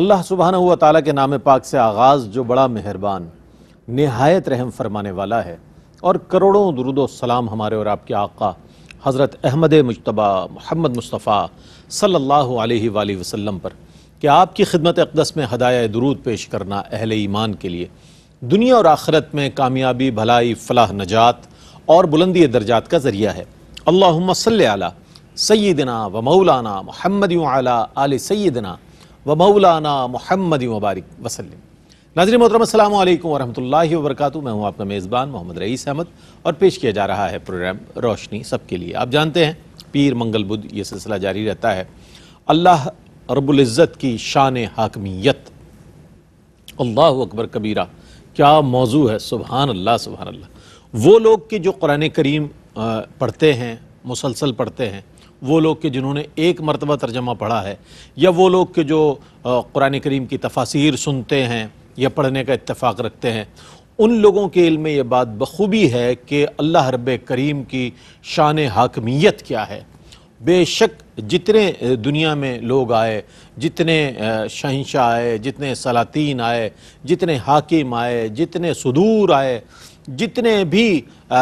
अल्लाह सुबहान हुआ ताला के नाम पाक से आगाज़ जो बड़ा मेहरबान नहायत रहम फरमाने वाला है और करोड़ों दरुदो सलाम हमारे और आपके आका हज़रत अहमद मुशतबा महमद मुस्तफ़ा सल्ला अलैहि पर कि आपकी खिदमत अकदस में हदाय दरूद पेश करना अहल ईमान के लिए दुनिया और आखरत में कामयाबी भलाई फलाह नजात और बुलंदी दर्जात का ज़रिया है मसल आला सईदना व मौलाना महमद आला आल सईदना व मौलाना मोहम्मद मुबारक वसलम नाजर मोहतरम अल्लाम वरहमल वर्क मैं हूँ आपका मेज़बान मोहम्मद रईस अहमद और पेश किया जा रहा है प्रोग्राम रोशनी सबके लिए आप जानते हैं पीर मंगल बुद्ध ये सिलसिला जारी रहता है अल्लाह रबुल्ज़त की शान हाकमियत अल्लाह अकबर कबीरा क्या मौजू है सुबहान अल्लाह सुबहान अल्लाह वो लोग के जो कुरान करीम पढ़ते हैं मुसलसल पढ़ते हैं वो लोग के जिन्होंने एक मरतबा तर्जमा पढ़ा है या वो लोग के जो कुरान करीम की तफासिर सुनते हैं या पढ़ने का इतफ़ाक़ रखते हैं उन लोगों के इल्म में ये बात बखूबी है कि अल्लाह रब करीम की शान हाकमियत क्या है बेशक जितने दुनिया में लोग आए जितने शहनशाह आए जितने सलातीन आए जितने हाकिम आए जितने सदूर आए जितने भी आ,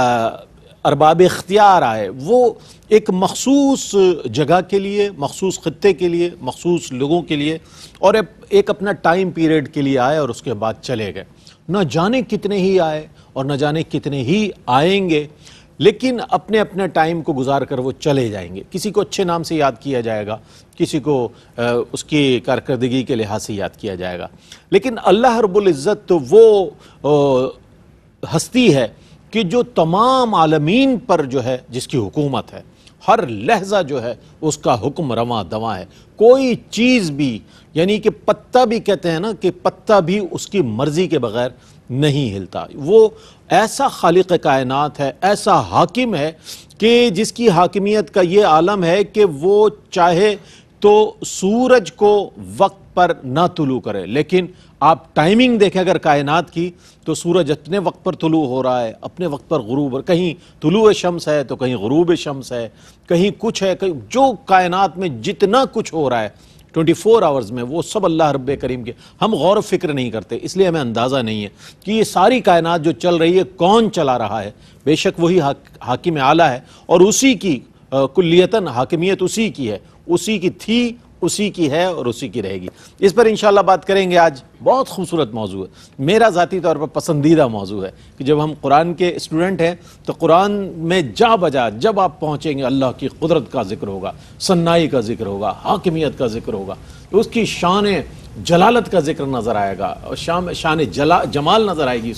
अरबाब इख्तियार आए वो एक मखसूस जगह के लिए मखसूस ख़त्े के लिए मखसूस लोगों के लिए और एक अपना टाइम पीरियड के लिए आए और उसके बाद चले गए न जाने कितने ही आए और न जाने कितने ही आएंगे लेकिन अपने अपने टाइम को गुजार कर वो चले जाएंगे किसी को अच्छे नाम से याद किया जाएगा किसी को उसकी कारकर्दगी के लिहाज से याद किया जाएगा लेकिन अल्लाह रब्ज़त तो वो हस्ती है कि जो तमाम आलमीन पर जो है जिसकी हुकूमत है हर लहजा जो है उसका हुक्म रवा दवा है कोई चीज़ भी यानी कि पत्ता भी कहते हैं ना कि पत्ता भी उसकी मर्ज़ी के बगैर नहीं हिलता वो ऐसा खालिक कायनात है ऐसा हाकिम है कि जिसकी हाकिमियत का ये आलम है कि वो चाहे तो सूरज को वक्त पर ना तुलू करें लेकिन आप टाइमिंग देखें अगर कायनात की तो सूरज अपने वक्त पर तुलू हो रहा है अपने वक्त पर गरूब कहीं तुलू शम्स है तो कहीं गरूब शम्स है कहीं कुछ है कहीं जो कायनात में जितना कुछ हो रहा है ट्वेंटी फोर आवर्स में वो सब अल्लाह रब करीम के हम गौर फिक्र नहीं करते इसलिए हमें अंदाज़ा नहीं है कि ये सारी कायनात जो चल रही है कौन चला रहा है बेशक वही हाकिम आला है और उसी की कुल्लियतन हाकिमियत उसी की है उसी की थी उसी की है और उसी की रहेगी इस पर इंशाल्लाह बात करेंगे आज बहुत खूबसूरत मौजू है मेरा ज़ाती तौर पर पसंदीदा मौजू है कि जब हम कुरान के स्टूडेंट हैं तो कुरान में जा बजा जब आप पहुँचेंगे अल्लाह की कुदरत का जिक्र होगा सन्नाई का जिक्र होगा हाकमियत का जिक्र होगा तो उसकी शान जलालत का जिक्र नज़र आएगा और शाम शान जला जमाल नज़र आएगी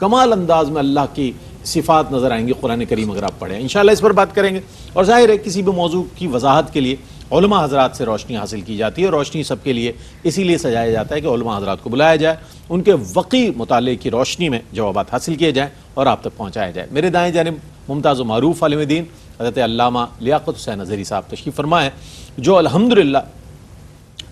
कमाल अंदाज में अल्लाह की सिफात नज़र आएंगी कुरान करीम अगर आप पढ़ें इन इस पर बात करेंगे और ज़ाहिर है किसी भी मौजू की वजाहत के लिए उलमा हजरात से रोशनी हासिल की जाती है रोशनी सबके लिए इसीलिए सजाया जाता है कि उलमा हजरात को बुलाया जाए उनके वकी मुताले की रोशनी में जवाब हासिल किए जाएँ और आप तक पहुँचाया जाए मेरे दाएँ जानब मुमताज़ मरूफ आलमदीन हज़रत अल्लामा लियाकत हुसैन नजरी साहब तशरीफ़ फरमाएँ जो अलहमदिल्ला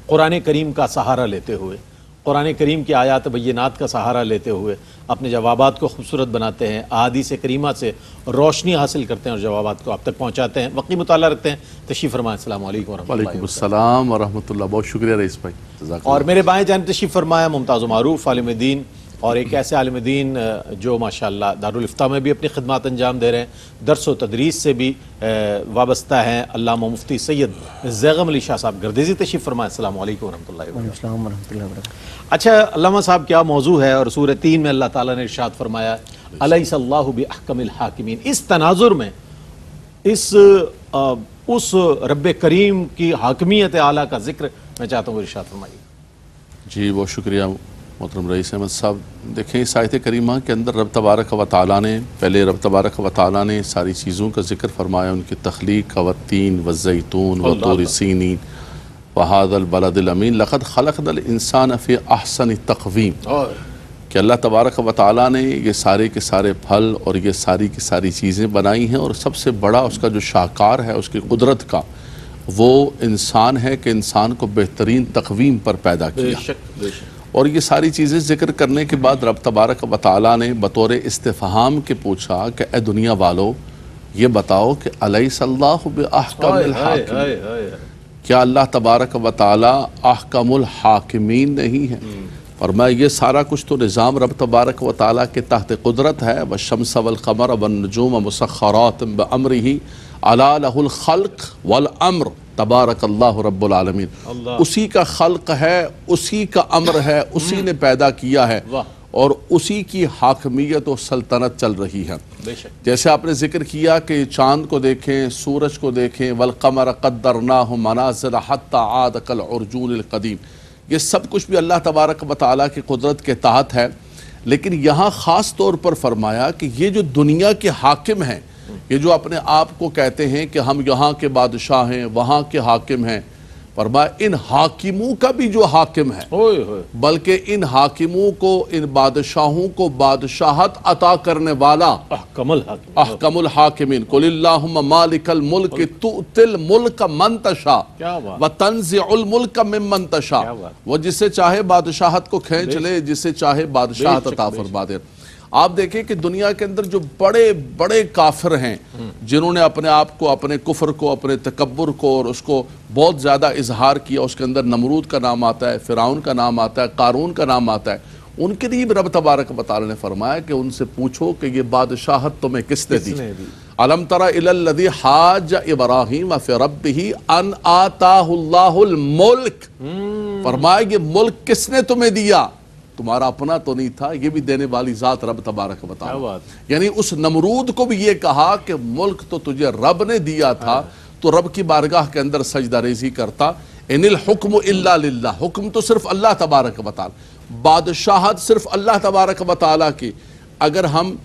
कुरान करीम का सहारा लेते हुए कुरान करीम की आयात बैनात का सहारा लेते हुए अपने जवाब को खूबसूरत बनाते हैं आदि से करीमा से रोशनी हासिल करते हैं और जवाब को आप तक पहुँचाते हैं वकी मुताल रखते हैं तशीफ़ फरमाएँ वालेकुम वरह बहुत शुक्रिया रईस भाई और मेरे बाएँ जान तशीफ़ फरमाया मुमताज़ मारूफ आलम दीन और एक ऐसे आलम दीन जो माशा दारफ्ता में भी अपनी खदमात अंजाम दे रहे हैं दरस व तदरीस से भी वाबस्ता हैं अलामा मुफ्ती सैयद जैगम अली शाह साहब गर्देजी तशीफ़ फरमाएँ अल्लाम वरहमल अच्छा अलामा साहब क्या मौजू है और सूर तीन में अल्लाह ताली ने इर्शाद फरमाया अलैहिस्सल्लाहु इस तनाजुर में इस आ, उस रब करीम की हाकमियत आला का जिक्र मैं चाहता हूँ इर्शाद फरमाइए जी बहुत शुक्रिया मोहतरम रईस अहमद साहब देखें इस आयत करीमा के अंदर रब तबारक व ताली ने पहले रब तबारक व ताली ने सारी चीज़ों का जिक्र फरमाया उनकी तख्लीक का तीन व जैतून व तोर सीनी लखत खलकदल इंसान अफ़ी अहसन तकवीम कि अल्लाह तबारक व ताली ने ये सारे के सारे फल और ये सारी की सारी चीज़ें बनाई हैं और सबसे बड़ा उसका जो शाहकार है उसकी कुदरत का वो इंसान है कि इंसान को बेहतरीन तकवीम पर पैदा किया बेशक, बेशक। और ये सारी चीज़ें जिक्र करने के बाद रब तबारक वाल ने बतौर इस्तफ़ाम के पूछा कि ए दुनिया वालों ये बताओ कि अलई क्या अल्लाह तबारक वाली अहकमुल हाकमीन नहीं है हम्म। और मैं ये सारा कुछ तो निज़ाम रब तबारक व ताली के तहत कुदरत है व शमस वलकमर वन नजूम अमर ही अलाखल वलअम्र तबारक अल्लाह रब्लमीन उसी का खल्क है उसी का अमर है उसी हम्म। ने पैदा किया है और उसी की हाकमियत और सल्तनत चल रही है जैसे आपने जिक्र किया कि चांद को देखें सूरज को देखें वलकमर कदर ना हो मनाजर हत कल अर्जून कदीम ये सब कुछ भी अल्लाह तबारक वाली की कुदरत के तहत है लेकिन यहाँ ख़ास तौर पर फरमाया कि ये जो दुनिया के हाकिम हैं ये जो अपने आप को कहते हैं कि हम यहाँ के बादशाह हैं वहाँ के हाकिम हैं फरमा इन हाकिमों का भी जो हाकिम है बल्कि इन हाकिमों को इन बादशाहों को बादशाहत अता करने वाला कमल हाकिम अहकमुल हाकिमिन मालिकल मुल्क मुल्क मंतशा व तंजिल मुल्क मंतशा वो जिसे चाहे बादशाहत को खेच ले जिसे चाहे बादशाहत अता फरमा दे आप देखें कि दुनिया के अंदर जो बड़े बड़े काफिर हैं जिन्होंने अपने आप को अपने कुफर को अपने तकबर को और उसको बहुत ज़्यादा इजहार किया उसके अंदर नमरूद का नाम आता है फ़िराउन का नाम आता है कारून का नाम आता है उनके लिए रब तबारक बताल ने फरमाया कि उनसे पूछो कि ये बादशाहत तुम्हें किसने दी अलम तरा हाज इब्राहिम रब ही अन मुल्क हम्म। फरमाया ये मुल्क किसने तुम्हें दिया तुम्हारा अपना तो नहीं था ये भी देने वाली ज़ात रब तबारक बता यानी उस नमरूद को भी ये कहा कि मुल्क तो तुझे रब ने दिया था हाँ। तो रब की बारगाह के अंदर सजदा रेजी करता इनिल हुक्म इल्ला हुक्म तो सिर्फ अल्लाह तबारक बताल बादशाहत सिर्फ अल्लाह तबारक बताला की अगर हम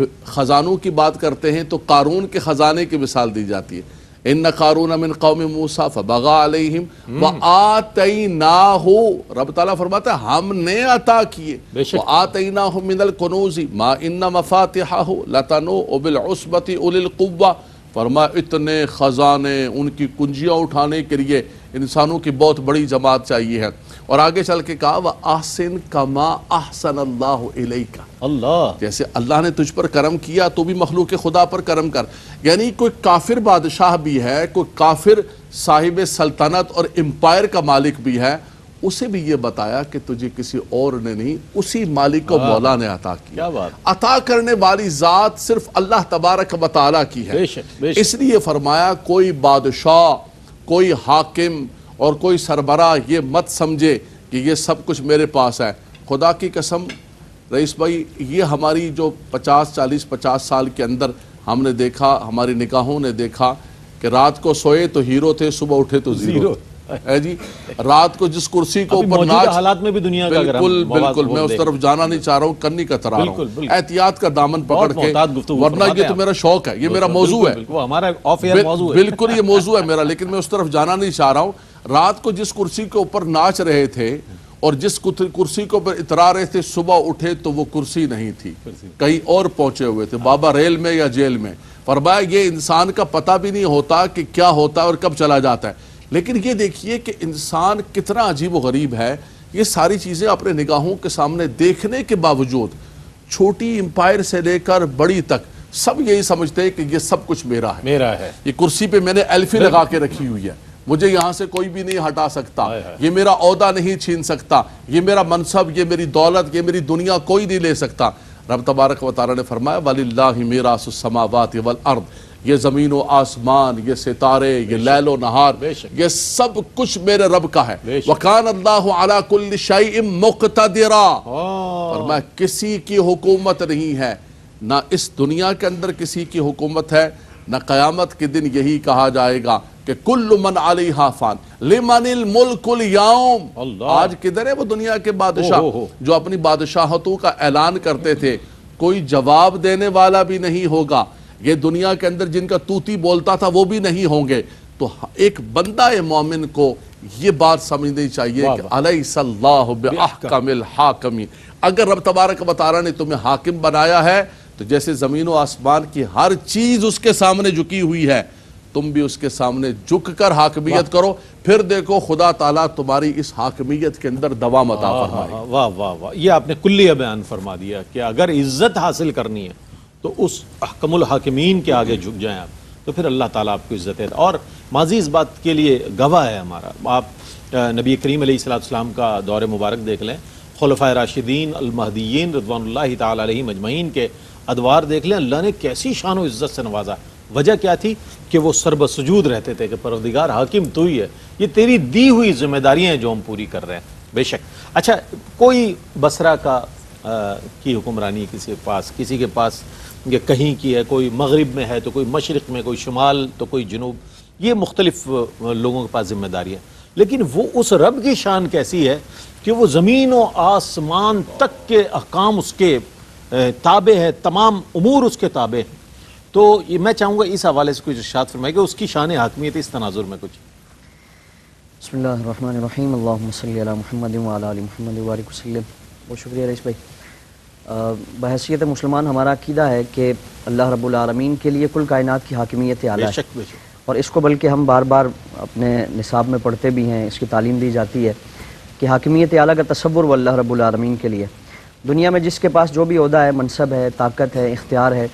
ख़ज़ानों की बात करते हैं तो कारून के ख़ज़ाने की मिसाल दी जाती है इन कारून अमिन कौम मूसा फबगा अलहिम व आतई ना हो रब ताला फरमाता है हमने अता किए व आतई ना हो मिनल कनूजी मा इन मफातिहा हो लतनो उबिल उसबती उलिल फरमा इतने ख़जाने उनकी कुंजियाँ उठाने के लिए इंसानों की बहुत बड़ी जमात चाहिए है और आगे चल के कहा वह आसिन कमा आहसन अल्लाह का अल्लाह जैसे अल्लाह ने तुझ पर करम किया तो भी मखलूक खुदा पर करम कर यानी कोई काफिर बादशाह भी है कोई काफिर साहिब सल्तनत और एम्पायर का मालिक भी है उसे भी ये बताया कि तुझे किसी और ने नहीं उसी मालिक को हाँ। मौला ने अता किया अता करने वाली ज़ात सिर्फ अल्लाह तबारक बताला की है इसलिए फरमाया कोई बादशाह कोई हाकिम और कोई सरबरा ये मत समझे कि ये सब कुछ मेरे पास है खुदा की कसम रईस भाई ये हमारी जो 50 40 50 साल के अंदर हमने देखा हमारी निकाहों ने देखा कि रात को सोए तो हीरो थे सुबह उठे तो ज़ीरो है जी रात को जिस कुर्सी को ऊपर नाच हालात में भी दुनिया बिल्कुल, का बिल्कुल बिल्कुल मैं उस तरफ जाना नहीं चाह रहा हूँ करनी का तरह एहतियात का दामन पकड़ के वरना ये तो मेरा शौक है ये मेरा मौजू है बिल्कुल ये मौजू है मेरा लेकिन मैं उस तरफ जाना नहीं चाह रहा हूँ रात को जिस कुर्सी के ऊपर नाच रहे थे और जिस कुर्सी के ऊपर इतरा रहे थे सुबह उठे तो वो कुर्सी नहीं थी कहीं और पहुंचे हुए थे बाबा रेल में या जेल में फरमाया ये इंसान का पता भी नहीं होता कि क्या होता है और कब चला जाता है लेकिन ये देखिए कि इंसान कितना अजीब व गरीब है ये सारी चीज़ें अपने निगाहों के सामने देखने के बावजूद छोटी एम्पायर से लेकर बड़ी तक सब यही समझते हैं कि ये सब कुछ मेरा है मेरा है ये कुर्सी पे मैंने एल्फी लगा के रखी हुई है मुझे यहाँ से कोई भी नहीं हटा सकता ये मेरा अहदा नहीं छीन सकता ये मेरा मनसब ये मेरी दौलत ये मेरी दुनिया कोई नहीं ले सकता रब तबारक वाली ने फरमाया वाली मेरा सुसमावात वल अर्द ये ज़मीन व आसमान ये सितारे ये लैलो नहार ये सब कुछ मेरे रब का है वकान अल्लाह और हाँ। मैं किसी की हुकूमत नहीं है ना इस दुनिया के अंदर किसी की हुकूमत है ना क़यामत के दिन यही कहा जाएगा कि कुल मन अली हाफान लिमन कुल याम आज किधर है वो दुनिया के बादशाह जो अपनी बादशाहतों का ऐलान करते थे कोई जवाब देने वाला भी नहीं होगा ये दुनिया के अंदर जिनका तूती बोलता था वो भी नहीं होंगे तो एक बंदा मोमिन को ये बात समझनी चाहिए कि हाकमी अगर रब तबारक बतारा ने तुम्हें हाकिम बनाया है तो जैसे ज़मीन व आसमान की हर चीज़ उसके सामने झुकी हुई है तुम भी उसके सामने झुक कर हाकमियत करो फिर देखो खुदा ताला तुम्हारी इस हाकमियत के अंदर दवा मत वाह वाह वाह ये आपने कुल्लिया बयान फरमा दिया कि अगर इज्जत हासिल करनी है तो उस अहकमुल हाकिमीन के आगे झुक जाएं आप तो फिर अल्लाह ताला आपको इज़्ज़त है और माजी इस बात के लिए गवाह है हमारा आप नबी करीम सलाम का दौर मुबारक देख लें खलफा राशिदीन अलमहदीन रदवानल्ला मजमैन के अदवार देख लें अल्लाह ने कैसी शान इज़्ज़त से नवाजा वजह क्या थी कि वो सरबसजूद रहते थे कि परवदिगार हाकिम तो ही है ये तेरी दी हुई जिम्मेदारियाँ हैं जो हम पूरी कर रहे हैं बेशक अच्छा कोई बसरा का आ, की हुक्मरानी किसी के पास किसी के पास ये कहीं की है कोई मगरब में है तो कोई मशरक़ में कोई शुमाल तो कोई जनूब ये मुख्तलिफ लोगों के पास ज़िम्मेदारी है लेकिन वो उस रब की शान कैसी है कि वो ज़मीन व आसमान तक के अहकाम उसके ताबे है तमाम अमूर उसके ताबे हैं तो ये मैं चाहूँगा इस हवाले से कुछ इर्शाद फरमाए कि उसकी शान हाकमियत इस तनाजुर में कुछ बसमीम महमद वाल महमद वारिक वसलम बहुत शुक्रिया रईस भाई बहसीत मुसलमान हमारा अकीदा है कि अल्लाह रबालमीन के लिए कुल कायनात की हाकमियत आला है और इसको बल्कि हम बार बार अपने निसाब में पढ़ते भी हैं इसकी तालीम दी जाती है कि हाकमियत आला का तस्वुर वल्ला रबालमीन के लिए दुनिया में जिसके पास जो भी अहदा है मनसब है ताकत है इख्तियार है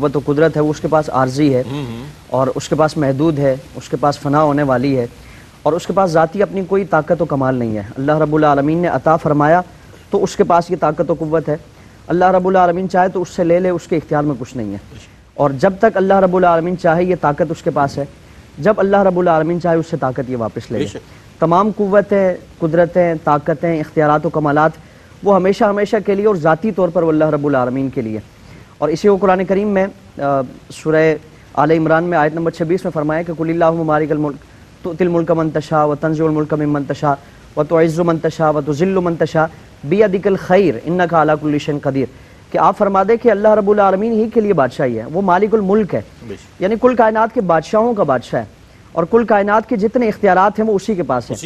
कुत व कुदरत है वो उसके पास आर्जी है हम्म, हम्म। और उसके पास महदूद है उसके पास फना होने वाली है और उसके पास ज़ाती अपनी कोई ताकत व कमाल नहीं है अल्लाह रबालमीन ने अता फरमाया तो उसके पास ये ताकत व कुत है अल्लाह रबालमीन चाहे तो उससे ले ले उसके इख्तियार में कुछ नहीं है और जब तक अल्लाह रबालमीन चाहे ये ताकत उसके पास है जब अल्लाह रबालमीन चाहे उससे ताकत ये वापस ले तमाम कुतें कुदरतें ताकतें इख्तियारत कमालत वो हमेशा हमेशा के लिए और ज़ाती तौर पर वह रबालमीन के लिए और इसी को कुरान करीम में सुरह आल इमरान में आयत नंबर छब्बीस में फरमाया कि कुल्ला मारिकल मुल्क तो तिल मुल्क मनतशा व तंज़ुलमुल्क मुल्क में मनतशा व तो इज़्ज़ मंतशा व तो ज़िल्ल मंतशा खैर इन्ना का अलाकुल्लिशन कदीर कि आप फरमा दें कि अल्लाह रब्बुल आलमीन ही के लिए बादशाही है वो मालिकुल मुल्क है यानी कुल कायनात के बादशाहों का बादशाह है और कुल कायनात के जितने इख्तियार हैं वो उसी के पास है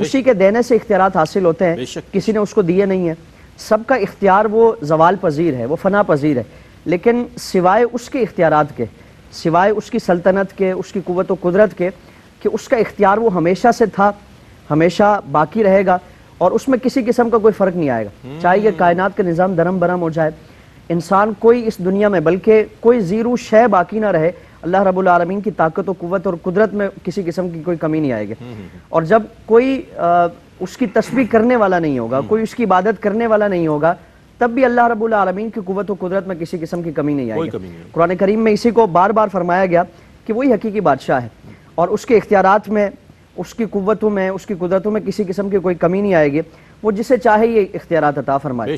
उसी, के देने से इख्तियार हासिल होते हैं किसी ने उसको दिए नहीं है सबका इख्तियार वो जवाल पजीर है वो फना पजीर है लेकिन सिवाय उसके इख्तियार के सिवाय उसकी सल्तनत के उसकी कुत व कुदरत के कि उसका इख्तियार वो हमेशा से था हमेशा बाकी रहेगा और उसमें किसी किस्म का कोई फ़र्क नहीं आएगा हम्म। चाहे ये कायनात का निज़ाम धर्म बरम हो जाए इंसान कोई इस दुनिया में बल्कि कोई ज़ीरो शय बाकी ना रहे अल्लाह रब्बुल आलमीन की ताकत और कुत और कुदरत में किसी किस्म की कोई कमी नहीं आएगी हम्म, हम्म, और जब कोई आ, उसकी तस्वीर करने वाला नहीं होगा कोई उसकी इबादत करने वाला नहीं होगा तब भी अल्लाह रब्बुल आलमीन की कुत और कुदरत में किसी किस्म की कमी नहीं आएगी कुरान करीम में इसी को बार बार फरमाया गया कि वही हकीकी बादशाह है और उसके इख्तियार में उसकी कुतों में उसकी कुदरतों में किसी किस्म की कोई कमी नहीं आएगी वो जिसे चाहे ये इख्तियार अता फरमाए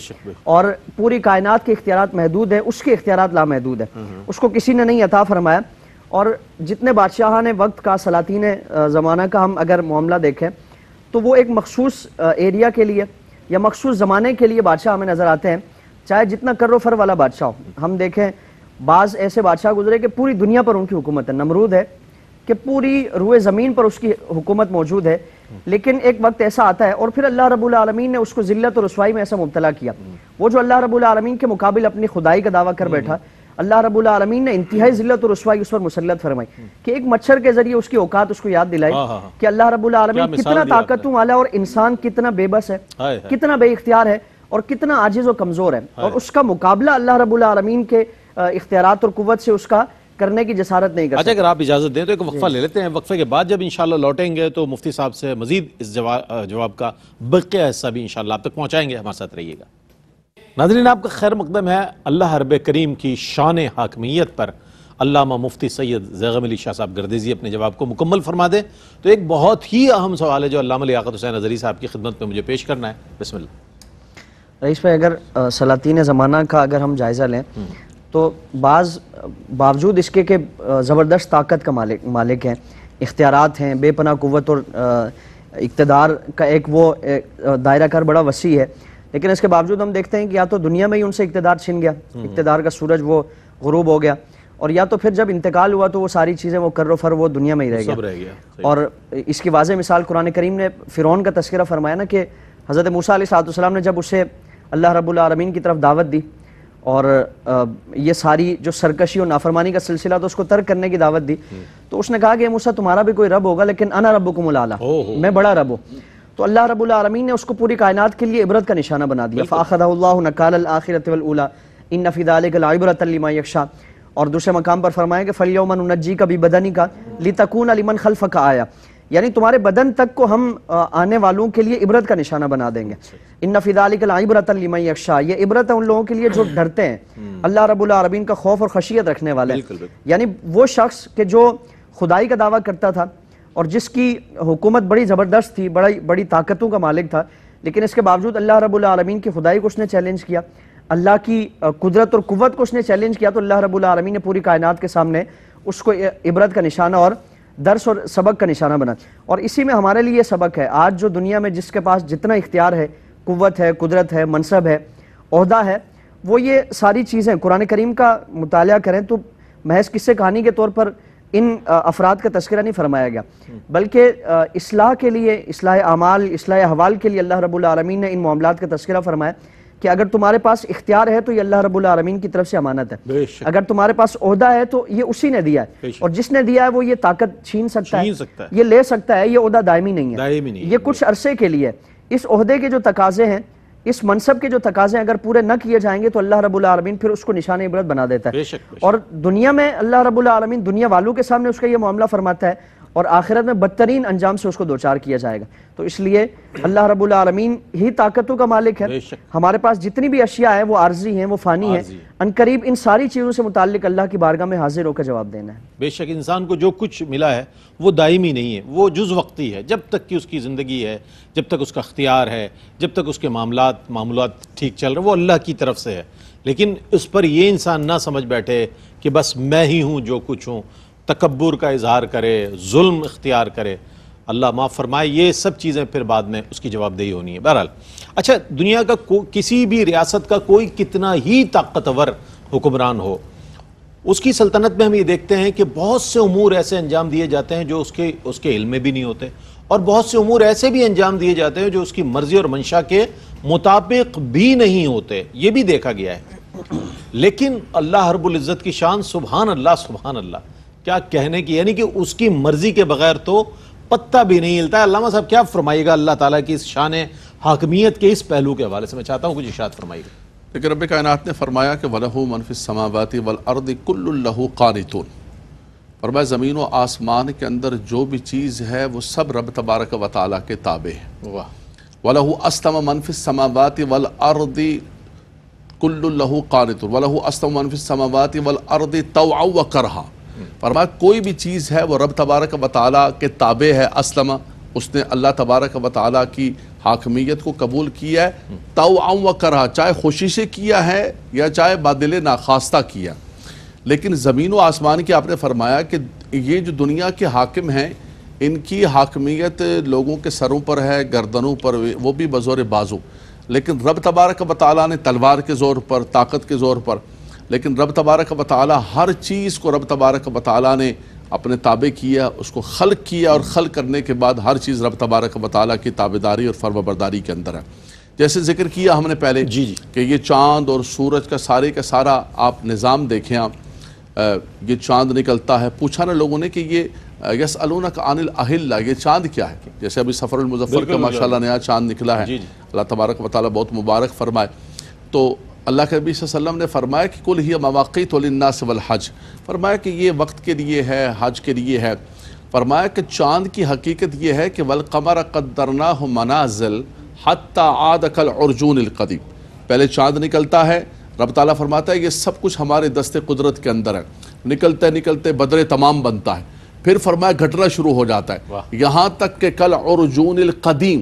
और पूरी कायनात के इख्तियार महदूद है उसके इख्तियार लामहदूद है हम्म, हम्म। उसको किसी ने नहीं अता फरमाया और जितने बादशाह ने वक्त का सलातीन ज़माना का हम अगर मामला देखें तो वो एक मखसूस एरिया के लिए या मखसूस ज़माने के लिए बादशाह हमें नज़र आते हैं चाहे जितना करो फर वाला बादशाह हो हम देखें बाज़ ऐसे बादशाह गुजरे कि पूरी दुनिया पर उनकी हुकूमत है नमरूद है कि पूरी रुए ज़मीन पर उसकी हुकूमत मौजूद है लेकिन एक वक्त ऐसा आता है और फिर अल्लाह रबुल आलमीन ने उसको ज़िल्लत और रसवाई में ऐसा मुबतला किया वो जो अल्लाह रबुल आलमीन के मुकाबले अपनी खुदाई का दावा कर बैठा अल्लाह रबुल आलमीन ने इंतहाई जिल्लत और रसवाई उस पर मुसलत फरमाई कि एक मच्छर के जरिए उसकी औकात उसको याद दिलाई हाँ, हाँ, हाँ। कि अल्लाह रबुल आलमीन कितना ताकतों वाला और इंसान कितना बेबस है कितना बेख्तियार है और कितना आजिज़ और कमज़ोर है और उसका मुकाबला अल्लाह रबुल आलमीन के इख्तियारत और कुत से उसका करने की जसारत नहीं करते अच्छा, अगर आप इजाज़त दें तो एक वक्फ़ा ले लेते हैं वक्फे के बाद जब इंशाल्लाह लौटेंगे तो मुफ्ती साहब से मजीद इस जवाब का बकिया हिस्सा भी इंशाल्लाह आप तक पहुंचाएंगे हमारे साथ रहिएगा नाजरीन आपका खैर मकदम है अल्लाह हरब करीम की शान हाकमियत पर अल्लामा मुफ्ती सैयद जैगम अली शाह साहब गर्देजी अपने जवाब को मुकम्मल फरमा दें तो एक बहुत ही अहम सवाल है जो अल्लामा लियाकत हुसैन नजरी साहब की खिदमत में मुझे पेश करना है बिस्मिल्लाह रईस भाई अगर सलातीन ज़माना का अगर हम जायज़ा लें हम्म। तो बाज़ बावजूद इसके के ज़बरदस्त ताकत का मालिक मालिक हैं इख्तियारत हैं बेपना कुत और इकतदार का एक वो दायरा कर बड़ा वसी है लेकिन इसके बावजूद हम देखते हैं कि या तो दुनिया में ही उनसे इकतदार छिन गया हम्म। इकतदार का सूरज वो गरूब हो गया और या तो फिर जब इंतकाल हुआ तो वो सारी चीज़ें वो कर फर वो दुनिया में ही रह गया, रह गया। और इसकी वाज मिसाल कुरान करीम ने फ़िरौन का तस्करा फरमाया ना कि हज़रत मूसा सलाम ने जब उसे अल्लाह रब्बुल की तरफ दावत दी और ये सारी जो सरकशी और नाफरमानी का सिलसिला तो उसको तर्क करने की दावत दी हम्म। तो उसने कहा कि मूसा तुम्हारा भी कोई रब होगा लेकिन अना रब को मुलाला मैं बड़ा रब हूँ तो अल्लाह आलमी ने उसको पूरी कायनात के लिए इबरत का निशाना बना दिया फ़ाखदाखिरतवला इन यक्षा और दूसरे मकाम पर फरमाया कि फलियोमन जी का भी बदनी का लितकून अलीमन खलफ का आया यानी तुम्हारे बदन तक को हम आने वालों के लिए इबरत का निशाना बना देंगे इन नफिदालिकलाइबरतलमा ये इबरत है उन लोगों के लिए जो डरते हैं हम्म। अल्लाह रबीन का खौफ और खशियत रखने वाले यानी वो शख्स के जो खुदाई का दावा करता था और जिसकी हुकूमत बड़ी ज़बरदस्त थी बड़ी बड़ी ताकतों का मालिक था लेकिन इसके बावजूद अल्लाह रबालमीन की खुदाई को उसने चैलेंज किया अल्लाह की कुदरत और कुत को उसने चैलेंज किया तो अल्लाह रबालमीन ने पूरी कायनात के सामने उसको इबरत का निशाना और दर्श और सबक का निशाना बना और इसी में हमारे लिए सबक है आज जो दुनिया में जिसके पास जितना इख्तियार है कुत है कुदरत है मनसब है अहदा है वो ये सारी चीज़ें कुरान करीम का मुताल करें तो महज किस्से कहानी के तौर पर इन अफराद का तस्करा नहीं फरमाया गया बल्कि इसलाह के लिए इसलाह अमाल इसलाह अहवाल के लिए अल्लाह रबालमीन ने इन मामला का तस्करा फरमाया कि अगर तुम्हारे पास इख्तियार है तो ये अल्लाह रब्बुल आलमीन की तरफ से अमानत है अगर तुम्हारे पास ओहदा है तो ये उसी ने दिया है और जिसने दिया है वो ये ताकत छीन सकता, है, सकता है ये ले सकता है ये ओहदा दायमी नहीं है दायमी नहीं ये कुछ अरसे के लिए इस ओहदे के जो तकाजे हैं इस मनसब के जो तकाजे अगर पूरे न किए जाएंगे तो अल्लाह रब्बुल आलमीन फिर उसको निशान इबरत बना देता है और दुनिया में अल्लाह रब्बुल आलमीन दुनिया वालों के सामने उसका यह मामला फरमाता है और आखिरत में बदतरीन अंजाम से उसको दो चार किया जाएगा तो इसलिए अल्लाह रब्बुल आलमीन ही ताकतों का मालिक है हमारे पास जितनी भी अशिया है वो आर्जी हैं वो फ़ानी है अनकरीब इन सारी चीज़ों से मुतल अल्लाह की बारगाह में हाजिर होकर जवाब देना है बेशक इंसान को जो कुछ मिला है वो दायमी नहीं है वो जुज़ वक्ती है जब तक कि उसकी ज़िंदगी है जब तक उसका अख्तियार है जब तक उसके मामला मामला ठीक चल रहे वो अल्लाह की तरफ से है लेकिन उस पर ये इंसान ना समझ बैठे कि बस मैं ही हूँ जो कुछ हूँ तकबर का इजहार करे जुल्म इख्तियार करे अल्लाह माफ़ फरमाए ये सब चीज़ें फिर बाद में उसकी जवाबदेही होनी है बहरहाल अच्छा दुनिया का किसी भी रियासत का कोई कितना ही ताकतवर हुक्मरान हो उसकी सल्तनत में हम ये देखते हैं कि बहुत से अमूर ऐसे अंजाम दिए जाते हैं जो उसके उसके इल्म में भी नहीं होते और बहुत से अमूर ऐसे भी अंजाम दिए जाते हैं जो उसकी मर्ज़ी और मंशा के मुताबिक भी नहीं होते ये भी देखा गया है लेकिन अल्लाह हरबुल्ज़त की शान सुबहान अल्लाह सुबहान अल्लाह क्या कहने की यानी कि उसकी मर्जी के बगैर तो पत्ता भी नहीं हिलता अल्लामा साहब क्या फरमाइएगा अल्लाह ताला की इस शान हाकमियत के इस पहलू के हवाले से मैं चाहता हूँ कुछ इशात फरमाइएगा लेकिन रब कायनात ने फरमाया कि वलहू मनफ़ समावती वल अर्द कुल्लहू और मैं ज़मीन व आसमान के अंदर जो भी चीज़ है वो सब रब तबारक व ताली के ताबे हैं वाह वलहू अस्तम मनफ़ समावती वल अर्द कुल्लहू कानतून वलहू अस्तम मनफ़ समावती वल अर्द तो करहा फरमा कोई भी चीज़ है वो रब तबारक व ताली के ताबे है असलम उसने अल्लाह तबारक व ताली की हाकमियत को कबूल किया है तोआम व करा चाहे खुशी से किया है या चाहे बादिल नाखास्ता किया लेकिन ज़मीन व आसमान की आपने फरमाया कि ये जो दुनिया के हाकिम हैं इनकी हाकमियत लोगों के सरों पर है गर्दनों पर वो भी बजोर बाजू लेकिन रब तबारक व ताली ने तलवार के ज़ोर पर ताकत के ज़ोर पर लेकिन रब तबारक व हर चीज़ को रब तबारक व ने अपने ताबे किया उसको खल किया और खल करने के बाद हर चीज़ रब तबारक व की ताबेदारी और फर्मबरदारी के अंदर है जैसे जिक्र किया हमने पहले जी जी कि ये चाँद और सूरज का सारे का सारा आप निज़ाम देखें आप ये चाँद निकलता है पूछा ना लोगों ने कि ये यस अलूना का अनिल अहिल्ला ये चांद क्या है जैसे अभी सफ़र का माशाल्लाह नया चाँद निकला है अल्लाह तबारक वाली बहुत मुबारक फरमाए तो अल्लाह के नबी वसम ने फरमाया कि कुल ही मवाक़ी तोलनास हज फरमाया कि ये वक्त के लिए है हज के लिए है फरमाया कि चाँद की हकीकत यह है कि वल कमर कदरना हो मनाजल हत्ता आद कल अलकदीम पहले चाँद निकलता है रब ताला फरमाता है ये सब कुछ हमारे दस्ते कुदरत के अंदर है निकलते निकलते बदरे तमाम बनता है फिर फरमाया घटना शुरू हो जाता है यहाँ तक के कल और जून कदीम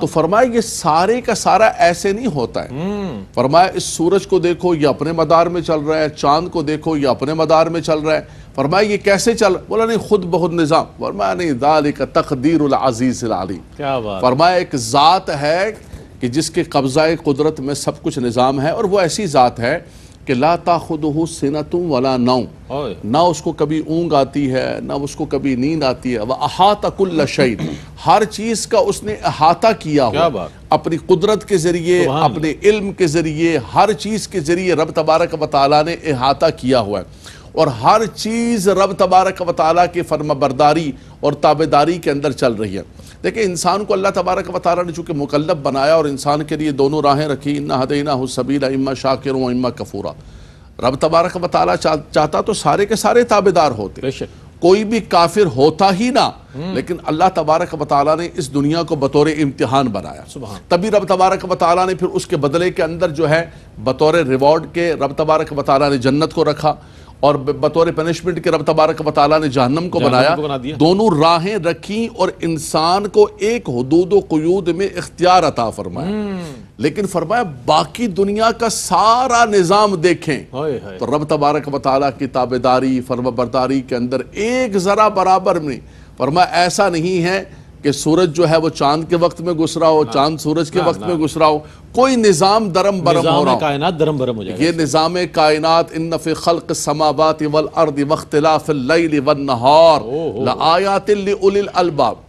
तो फरमाया ये सारे का सारा ऐसे नहीं होता है हम्म। फरमाया इस सूरज को देखो ये अपने मदार में चल रहा है चांद को देखो ये अपने मदार में चल रहा है फरमाया ये कैसे चल बोला नहीं खुद बहुत निज़ाम फरमाया नहीं दाल का तकदीर अजीज़ लाली फरमाया एक ज़ात है कि जिसके कब्ज़ा कुदरत में सब कुछ निज़ाम है और वो ऐसी ज़ात है कि लाता खुद हो सेना तुम वाला नाव ना उसको कभी ऊँग आती है ना उसको कभी नींद आती है वह अहाता कुल्ल शहीद हर चीज़ का उसने अहाता किया हो अपनी कुदरत के ज़रिए अपने इल्म के ज़रिए हर चीज़ के ज़रिए रब तबारक वाली ने अहाता किया हुआ है और हर चीज़ रब तबारक वाली के फर्माबरदारी और ताबेदारी के अंदर चल रही है देखिए इंसान को अल्लाह तबारक वाली ने चूँकि मुकलब बनाया और इंसान के लिए दोनों राहें रखी इन्ना हदना सबीला इम्मा शाकिर इम्मा कफूरा रब तबारक वाली चाहता तो सारे के सारे ताबेदार होते कोई भी काफिर होता ही ना हम्म। लेकिन अल्लाह तबारक वाली ने इस दुनिया को बतौर इम्तिहान बनाया तभी रब तबारक वाली ने फिर उसके बदले के अंदर जो है बतौर रिवॉर्ड के रब तबारक वाली ने जन्नत को रखा और बतौर पनिशमेंट के रब तबारक वाली ने जहनम को बनाया बना दोनों राहें रखी और इंसान को एक हदूद कयूद में इख्तियार अता फरमाया हम्म। लेकिन फरमाया बाकी दुनिया का सारा निज़ाम देखें है है। तो रब तबारक वाली की ताबेदारी फर्मा बरदारी के अंदर एक ज़रा बराबर में फरमा ऐसा नहीं है कि सूरज जो है वो चांद के वक्त में घुस रहा हो चांद सूरज के वक्त में घुस रहा हो कोई निज़ाम दरम बरम हो रहा कायनात दरम बरम हो जाए ये निज़ाम कायनात इन नफ़ खल्क समाबात वल अर्द नहार अलबाब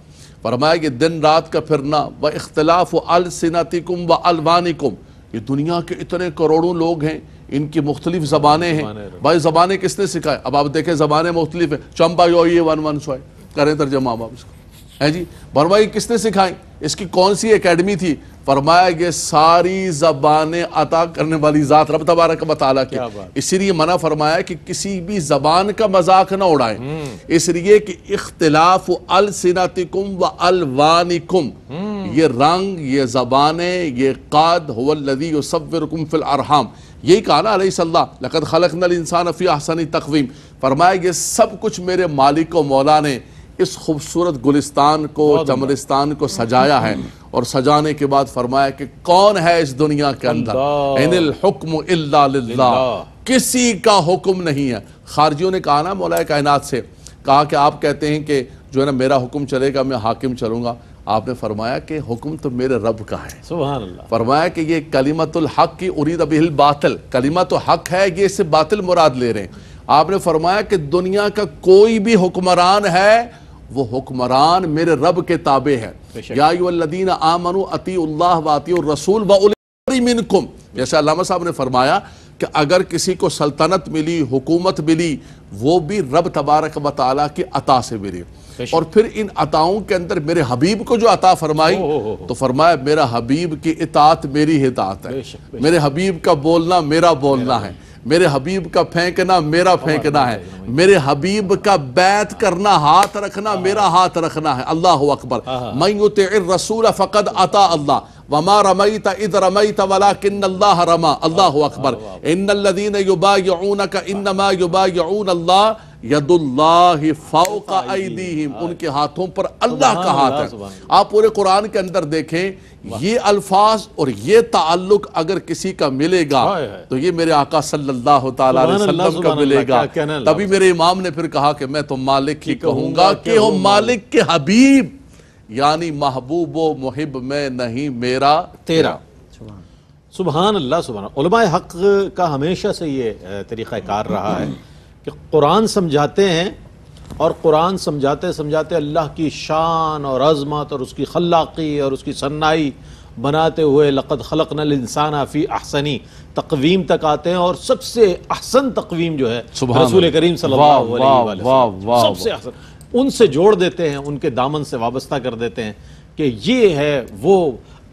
फरमाया कि दिन रात का फिरना व इख्तलाफ अलसनातिकुम व अलवानिकुम ये दुनिया के इतने करोड़ों लोग हैं इनकी मुख्तलिफ ज़बानें हैं भाई ज़बानें किसने सिखाए अब आप देखें ज़बानें मुख्तलिफ हैं चंपा यो ये वन वन सोए करें तर्जमा आप इसको है जी फरमाई किसने सिखाई इसकी कौन सी एकेडमी थी फरमाया ये सारी जबानें अता करने वाली ज़ात रब तबारक मतला की इसलिए मना फरमाया कि किसी भी जबान का मजाक ना उड़ाएं हम्म। इसलिए कि इख्तलाफ अलसिनतिकुम व अलवानिकुम हम्म। ये रंग ये जबानें ये काद हुवल्लदी युसव्विरुकुम फिल अरहम यही कहा ना अलैहिस्सल्ला लकद खलकनल इंसान फी अहसन तकवीम फरमाया ये सब कुछ मेरे मालिक व मौला ने इस खूबसूरत गुलिस्तान को चमरिस्तान को सजाया है और सजाने के बाद फरमाया कि कौन है इस दुनिया के अंदर हुक्म किसी का हुक्म नहीं है खारजियों ने कहा ना मौलाए कायनात से कहा कि आप कहते हैं कि जो है ना मेरा हुक्म चलेगा मैं हाकिम चलूंगा आपने फरमाया कि हुक्म तो मेरे रब का है फरमाया कि ये कलीमतुल हक की उरीद अबिल बातिल कलीमा तो हक है ये इसे बातिल मुराद ले रहे हैं आपने फरमाया कि दुनिया का कोई भी हुक्मरान है वो हुक्मरान मेरे रब के ताबे है यादीन आमन अती अल्लाह वाती रसूल वमिनकुम जैसे अलामा साहब ने फरमाया कि अगर किसी को सल्तनत मिली हुकूमत मिली वो भी रब तबारक वाल ताली की अता से मिली और फिर इन अताओं के अंदर मेरे हबीब को जो अता फरमाई ओ, ओ, ओ, तो फरमाया मेरा हबीब की इतात मेरी हितात है बेशक, बेशक। मेरे हबीब का बोलना मेरा बोलना मेरा है मेरे हबीब का फेंकना मेरा फेंकना है मेरे हबीब का बैत करना हाथ रखना मेरा हाथ रखना है अल्लाह अकबर मैं रसूल फ़कद अता अल्लाह वमा रमईता इद वला अल्लाह रमा अल्लाह अकबर इन उनके हाथों पर अल्लाह का हाथ है आप पूरे कुरान के अंदर देखें ये अल्फाज और ये ताल्लुक अगर किसी का मिलेगा तो ये मेरे आका सल्लल्लाहु अलैहि वसल्लम का मिलेगा तभी मेरे इमाम ने फिर कहा कि मैं तो मालिक ही कहूंगा कि हो मालिक के हबीब यानी महबूब महब में नहीं मेरा तेरा सुबहान अल्लाह सुबहान हक का हमेशा से ये तरीक़ाकार रहा है कि कुरान समझाते हैं और कुरान समझाते समझाते अल्लाह की शान और अजमत और उसकी खलाक़ी और उसकी सन्नाई बनाते हुए लक़द खलक इंसान आफी अहसनी तकवीम तक आते हैं और सबसे अहसन तकवीम जो है रसूल करीम सबसे अहसन उनसे जोड़ देते हैं उनके दामन से वाबस्ता कर देते हैं कि ये है वो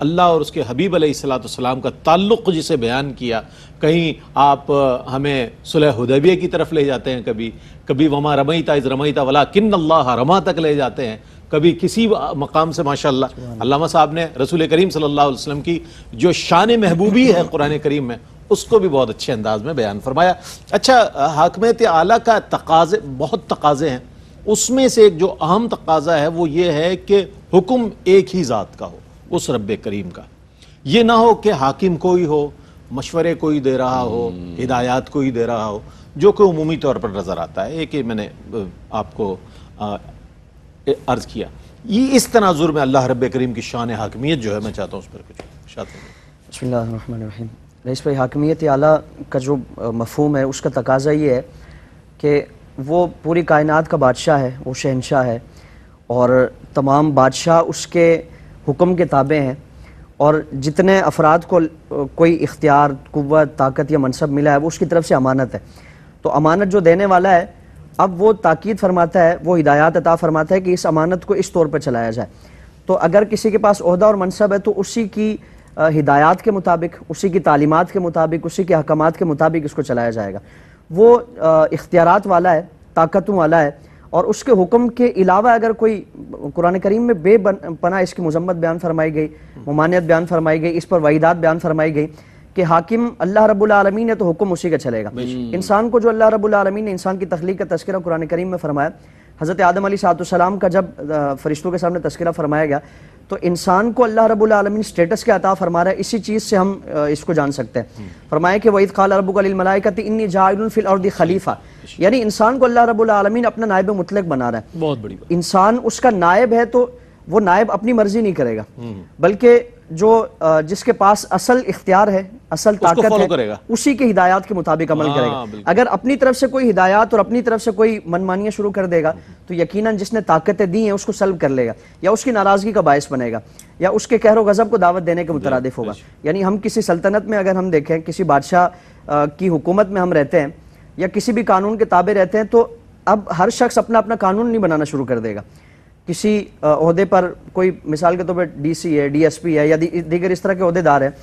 अल्लाह और उसके हबीब सलाम का ताल्लुक़ जिसे बयान किया कहीं आप हमें सुलह हदबिया की तरफ ले जाते हैं कभी कभी वमा रमईता इज़ रमईता वला किन अल्लाह रमा तक ले जाते हैं कभी किसी मकाम से माशा अल्लामा साहब ने रसूल करीम सल्लल्लाहु अलैहि वसल्लम की जो शान महबूबी है कुरान करीम में उसको भी बहुत अच्छे अंदाज में बयान फरमाया अच्छा हकमत आला का तकाजे बहुत तकाजे हैं उसमें से एक जो अहम तकाजा है वो ये है कि हुक्म एक ही ज़ात का हो उस रब करीम का ये ना हो कि हाकिम कोई हो मशवरे कोई दे रहा हो हम्म। हिदायत कोई दे रहा हो जो कि अमूमी तौर पर नज़र आता है एक ही मैंने आपको अर्ज़ किया ये इस तनाजुर में अल्लाह रब करीम की शान हाकमियत जो है मैं चाहता हूँ उस पर कुछ रईस भाई हाकमियत आला का जो मफहम है उसका तकाजा ये है कि वो पूरी कायनात का बादशाह है वो शहनशाह है और तमाम बादशाह उसके हुक्म के ताबे हैं और जितने अफराद को कोई इख्तियार कुत ताकत या मनसब मिला है वो उसकी तरफ से अमानत है तो अमानत जो देने वाला है अब वो ताक़द फरमाता है वो हिदायत अता फरमाता है कि इस अमानत को इस तौर पर चलाया जाए तो अगर किसी के पास अहदा और मनसब है तो उसी की हिदायत के मुताबिक उसी की तालीमत के मुताबिक उसी के अहकाम के मुताबिक इसको चलाया जाएगा वो इख्तियारत वाला है ताकतों वाला है और उसके हुक्म के अलावा अगर कोई कुरान करीम में बेपना इसकी मजम्मत बयान फरमाई गई ममानियत बयान फरमाई गई इस पर वाहिदात बयान फरमाई गई कि हाकिम अल्लाह रबालमीन है तो हुक्म उसी का चलेगा इंसान को जो अल्लाह रबालमीन ने इंसान की तख्लीक का तस्करा कुरान करीम में फरमाया हज़रत आदम अली सातम का जब फरिश्तों के सामने तस्करा फरमाया गया तो इंसान को अल्लाह रबालमीन स्टेटस के अता फरमा रहा है इसी चीज़ से हम इसको जान सकते हैं हम्म। फरमाया कि वहीद खाल अरबुलमलाकत इन जाफिल और खलीफा यानी इंसान को अल्लाह रबालमीन अपना नायब मुतलक बना रहा है बहुत बड़ी इंसान उसका नायब है तो वो नायब अपनी मर्जी नहीं करेगा हम्म। बल्कि जो जिसके पास असल इख्तियार है असल ताकत है करेगा। उसी के हिदायत के मुताबिक अमल हाँ, करेगा अगर अपनी तरफ से कोई हिदायत और अपनी तरफ से कोई मनमानियां शुरू कर देगा तो यकीनन जिसने ताकतें दी हैं उसको सल्व कर लेगा या उसकी नाराज़गी का बायस बनेगा या उसके कहर गज़ब को दावत देने के मुतरद होगा यानी हम किसी सल्तनत में अगर हम देखें किसी बादशाह की हुकूमत में हम रहते हैं या किसी भी कानून के ताबे रहते हैं तो अब हर शख्स अपना अपना कानून नहीं बनाना शुरू कर देगा किसी अहदे पर कोई मिसाल के तौर पर डीसी है डीएसपी है या दीगर इस तरह के अहदेदार है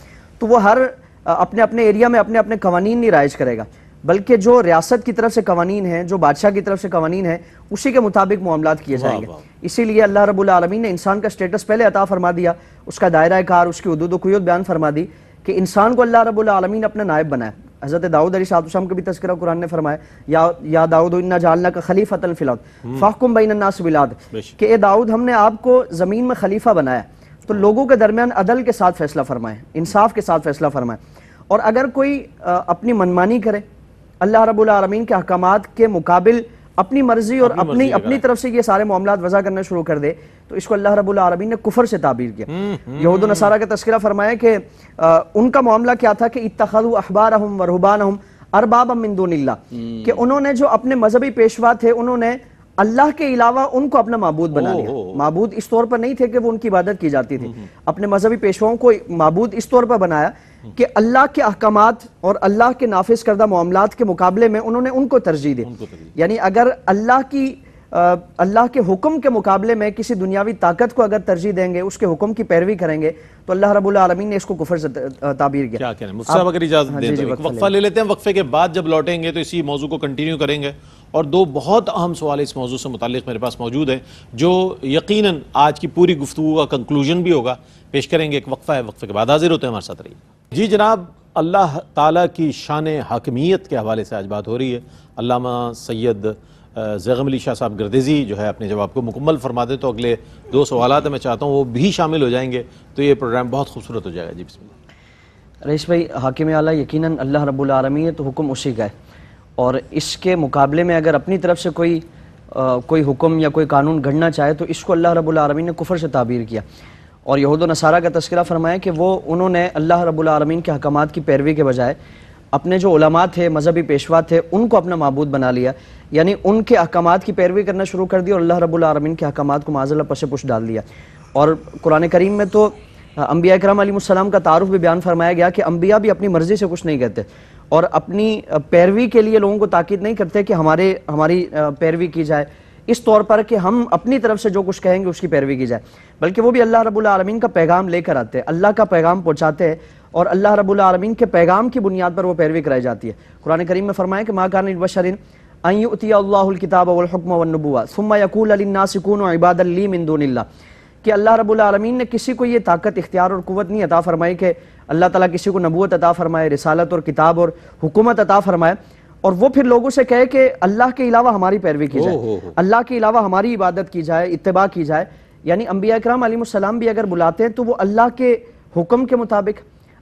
तो वो हर अपने अपने एरिया में अपने अपने कवानीन नहीं राइज करेगा बल्कि जो रियासत की तरफ से कवानीन है जो बादशाह की तरफ से कवानीन है उसी के मुताबिक मामला किए जाएंगे इसीलिए अल्लाह रबुल आलमीन ने इंसान का स्टेटस पहले अता फरमा दिया उसका दायरा कार उसकी उदूद बयान फरमा दी कि इंसान को अल्लाह रबुल आलमीन अपना नायब बनाया हज़रत दाऊद अली साहब का भी तस्करा कुरान ने फरमाया या या दाऊद इन्ना जालना का खलीफा तल फिलाद हम्म। फाहकुम बैन नास बिलाद कि ए दाऊद हमने आपको ज़मीन में खलीफा बनाया तो हाँ। लोगों के दरमियान अदल के साथ फैसला फरमाए इंसाफ के साथ फैसला फरमाए और अगर कोई अपनी मनमानी करे अल्लाह रबालमीन के अहकाम के मुकाबले अपनी मर्जी और अपनी अपनी, अपनी तरफ से ये सारे मामला वजह करना शुरू कर दे तो इसको अल्लाह रबालमीन ने कुफर से ताबीर किया हम्म, हम्म। यहूद नसारा का तस्करा फरमाया कि उनका मामला क्या था कि इतखद अखबार अहम वरहबान अहम अरबाब मिंदूनिल्ला हम्म। कि उन्होंने जो अपने मजहबी पेशवा थे उन्होंने अल्लाह के अलावा उनको अपना मबूद बना लिया मबूद इस तौर पर नहीं थे कि वो उनकी इबादत की जाती थी अपने मजहबी पेशवाओं को मबूद इस तौर पर बनाया हम्म। कि अल्लाह के अहकाम और अल्लाह के नाफिज करदा मामला के मुकाबले में उन्होंने उनको तरजीह दी यानी अगर अल्लाह की अल्लाह के हुक्म के मुकाबले में किसी दुनियावी ताकत को अगर तरजीह देंगे उसके हुक्म की पैरवी करेंगे तो अल्लाह रब्बुल आलमीन ने इसको गुफर से ताबीर किया क्या अगर इजाजत हाँ, तो वक्फा ले लेते हैं वक्फे के बाद जब लौटेंगे तो इसी मौजू को कंटिन्यू करेंगे और दो बहुत अहम सवाल इस मौजू से मुतल मेरे पास मौजूद हैं जो यकीन आज की पूरी गुफ्तु का कंक्लूजन भी होगा पेश करेंगे एक वक्फ़ा है वक्फे के बाद हाजिर होते हैं हमारे साथ रही जी जनाब अल्लाह ताला की शान हकमियत के हवाले से आज बात हो रही है अलामा सैयद जैगम अली शाह साहब गर्देजी जो है अपने जवाब को मुकम्मल फरमा दें तो अगले दो सवाल मैं चाहता हूँ वो भी शामिल हो जाएंगे तो ये प्रोग्राम बहुत खूबसूरत हो जाएगा जी बिस्मिल्लाह रईस भाई हाकिम आला यकीनन अल्लाह रब्बुल है तो हुक्म उसी का है और इसके मुकाबले में अगर अपनी तरफ से कोई आ, कोई हुक्म या कोई कानून घड़ना चाहे तो इसको अल्लाह रबालमीन ने कुफर से ताबीर किया और यहूद नसारा का तस्करा फरमाया कि वो उन्होंने अल्लाह रबालमीन के अहकाम की पैरवी के बजाय अपने जो उलमा थे मजहबी पेशवा थे उनको अपना मबूद बना लिया यानी उनके अहकाम की पैरवी करना शुरू कर दी और अल्लाह रबालमीन के अहकाम को माजल से पुश डाल दिया और कुरान करीम में तो अम्बिया कराम का तारफ़ भी बयान फरमाया गया कि अम्बिया भी अपनी मर्ज़ी से कुछ नहीं कहते और अपनी पैरवी के लिए लोगों को ताकीद नहीं करते कि हमारे हमारी पैरवी की जाए इस तौर पर कि हम अपनी तरफ से जो कुछ कहेंगे उसकी पैरवी की जाए बल्कि वो भी अल्लाह रब्बुल आलमीन का पैगाम लेकर आते हैं अल्लाह का पैगाम पहुँचाते हैं और अल्लाह रब्बुल आलमीन के पैगाम की बुनियाद पर वो पैरवी कराई जाती है कुरान करीम में फरमाया कि माँ कान बशरीन अयुतियाल्लाकिताब कि अल्लाह रब्बुल आलमीन ने किसी को ये ताकत इख्तियार और कुवत नहीं अता फरमाई कि अल्लाह ताला किसी को नबूत अता फरमाए रिसालत और किताब और हुकूमत अता फरमाए और वो फिर लोगों से कहे कि अल्लाह के अलावा हमारी पैरवी की जाए अल्लाह के अलावा हमारी इबादत की जाए इतबा की जाए यानी अम्बिया कराम भी अगर बुलाते हैं तो वो अल्लाह के हुक्म के मुताबिक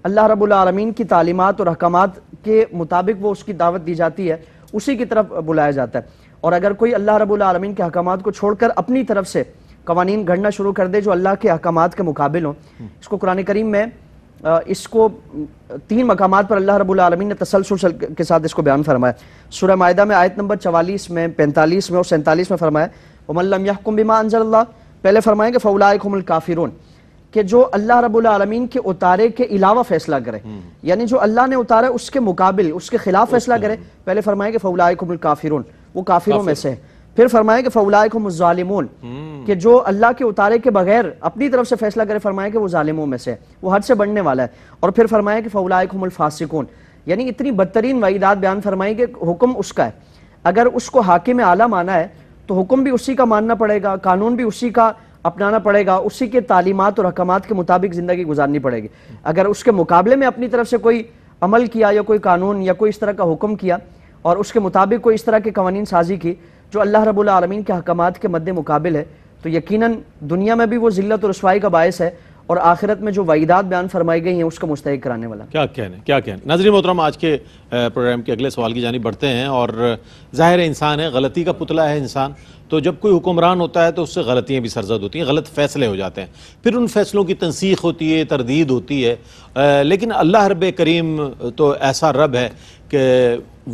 अल्लाह रबालमीन की तालीमत और अहकाम के मुताबिक वो उसकी दावत दी जाती है उसी की तरफ बुलाया जाता है और अगर कोई अल्लाह रबालमीन के अहकाम को छोड़कर अपनी तरफ से कवानीन घड़ना शुरू कर दे जो अल्लाह के अहकाम के मुकाबिल हों हम्म। इसको कुरान करीम में इसको तीन मकाम पर अल्लाह रबालमीन ने तसलसल के साथ इसको बयान फरमाया सूर्य माहा में आयत नंबर चवालीस में पैंतालीस में और सैंतालीस में फरमायाकुम बिमा अनजल्ला पहले फरमाएँ कि फ़ौलाकुमल काफिरून कि जो अल्लाह रबालमीन के उतारे के अलावा फैसला करे हम्म। यानी जो अल्लाह ने उतारा उसके मुकाबल उसके खिलाफ फैसला करे पहले फरमाएँ कि फ़ौलाकुमल काफिरून वो काफिरों में से है फिर फरमाए कि फौलाए को मुजालिमून हम्म। कि जो अल्लाह के उतारे के बगैर अपनी तरफ से फैसला करे फरमाए कि वो ालिमों में से वो हद से बढ़ने वाला है और फिर फरमाए कि फौलाए को मुलफासिकून यानी इतनी बदतरीन वाहिदात बयान फरमाई कि हुक्म उसका है अगर उसको हाकिम आला माना है तो हुक्म भी उसी का मानना पड़ेगा कानून भी उसी का अपनाना पड़ेगा उसी के तालीमत और अहकाम के मुताबिक ज़िंदगी गुजारनी पड़ेगी अगर उसके मुकाबले में अपनी तरफ से कोई अमल किया या कोई कानून या कोई इस तरह का हुक्म किया और उसके मुताबिक कोई इस तरह के कवानीन साजी की जो अल्लाह रब्बुल रबालमीन के अहकाम के मद्द मुकाबिल है तो यकीनन दुनिया में भी वो जिल्लत और रसवाई का बायस है और आखिरत में जो वायदात बयान फरमाई गई हैं उसका मुस्तक कराने वाला क्या कहने क्या कहने नजरी मोहतरम आज के प्रोग्राम के अगले सवाल की जानी बढ़ते हैं और ज़ाहिर इंसान है गलती का पुतला है इंसान तो जब कोई हुक्मरान होता है तो उससे गलतियाँ भी सरजद होती हैं गलत फैसले हो जाते हैं फिर उन फैसलों की तनसीख होती है तरदीद होती है लेकिन अल्लाह रब करीम तो ऐसा रब है कि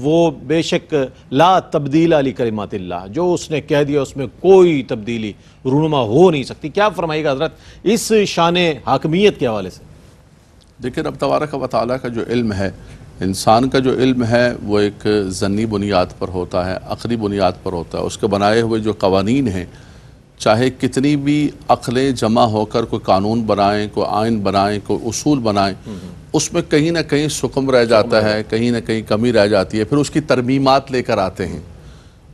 वो बेशक ला तब्दील अली कलमात जो उसने कह दिया उसमें कोई तब्दीली रूनमा हो नहीं सकती क्या फरमाएगा हजरत इस शान हाकमियत के हवाले से देखिए रब तबारक व का जो इल्म है इंसान का जो इल्म है वो एक जन्नी बुनियाद पर होता है अखली बुनियाद पर होता है उसके बनाए हुए जो कवानीन हैं चाहे कितनी भी अकलें जमा होकर कोई कानून बनाएं कोई आइन बनाएं कोई उसूल बनाएं उसमें कहीं ना कहीं सुकम रह जाता है कहीं ना कहीं कमी रह जाती है फिर उसकी तरमीमात लेकर आते हैं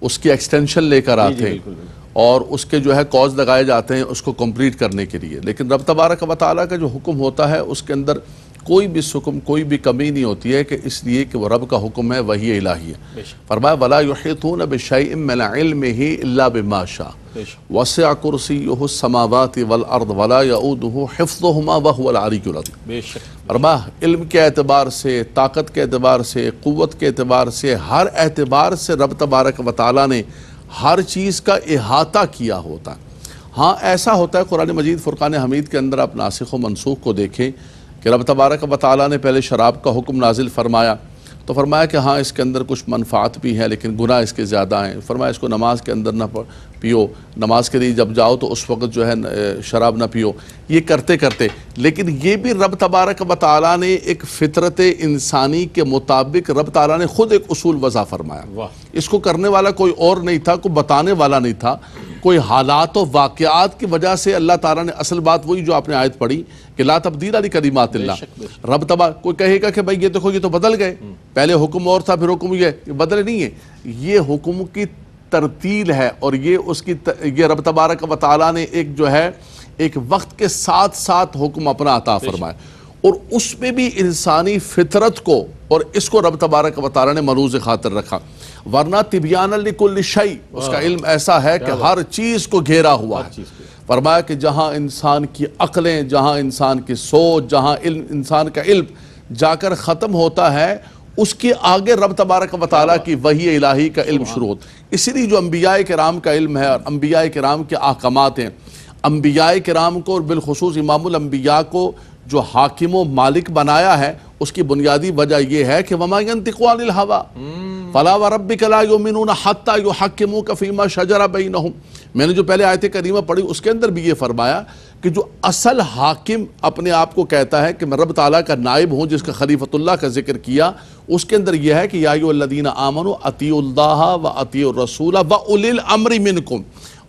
उसकी एक्सटेंशन लेकर आते हैं और उसके जो है कॉज लगाए जाते हैं उसको कंप्लीट करने के लिए लेकिन रब तबारक वाली का जो हुक्म होता है उसके अंदर कोई भी सुकम कोई भी कमी नहीं होती है कि इसलिए कि वह रब का हुक्म है वही इलाही है फरमाया वला युहितून बिशैइन ही इल्ला बिमाशा वसिअ कुर्सियुहु समावात वल अर्द वला यऊदुहु हिफ्ज़ुहुमा व हुवल अज़ीम फरमाया इल्म के एतबार से ताकत के एतबार से क़ुव्वत के एतबार से हर एतबार से रब तबारक व तआला ने हर चीज़ का अहाता किया होता है हाँ ऐसा होता है कुरान मजीद फ़ुरक़ान हमीद के अंदर आप नासिक व मनसूख को देखें कि रब तबारक व ने पहले शराब का हुक्म नाजिल फरमाया तो फरमाया कि हाँ इसके अंदर कुछ मनफात भी हैं लेकिन गुनाह इसके ज़्यादा हैं फरमाया इसको नमाज के अंदर ना पियो नमाज के लिए जब जाओ तो उस वक़्त जो है शराब ना पियो ये करते करते लेकिन ये भी रब तबारक व ने एक फितरत इंसानी के मुताबिक रब तला ने ख़ुद एक असूल वज़ा फरमाया इसको करने वाला कोई और नहीं था कोई बताने वाला नहीं था कोई हालात और वाकत की वजह से अल्लाह तारा ने असल बात वही जो आपने आयत पढ़ी कि ला तब्दील अली करीमात रब तबा कोई कहेगा कि भाई ये देखो ये तो बदल गए हम्म। पहले हुक्म और था फिर हुक्म ये बदले नहीं है ये हुक्म की तरतील है और ये उसकी त, ये रब तबारक वाली ने एक जो है एक वक्त के साथ साथ हुक्म अपना अता फरमाया और उसमें भी इंसानी फितरत को और इसको रब तबारक वारा ने मरूज खातर रखा वरना तिबियानकुल शई उसका हाँ। इल्म ऐसा है कि हर चीज़ को घेरा हुआ है फरमाया कि जहाँ इंसान की अकलें जहाँ इंसान की सोच जहाँ इंसान का इल्म जाकर ख़त्म होता है उसके आगे रब तबारक वाली की वही इलाही का इल्म शुरू होता इसीलिए जो अम्बिया के राम का इल्म है और अम्बिया राम के अहकाम हैं अम्बिया के राम को और बिलखसूस इमामबिया को जो हाकिम मालिक बनाया है उसकी बुनियादी वजह यह है कि वमायन तिकवान हवा हम्म। फलाव व रब कला यो हत्ता यो कफीमा शजरा बई मैंने जो पहले आयत करीमा पढ़ी उसके अंदर भी ये फरमाया कि जो असल हाकिम अपने आप को कहता है कि मैं रब ताला का नायब हूँ जिसका खलीफतुल्ला का जिक्र किया उसके अंदर यह है कि यादीन आमन अतील्ला व अती रसूल व उल अमरी मिनकुम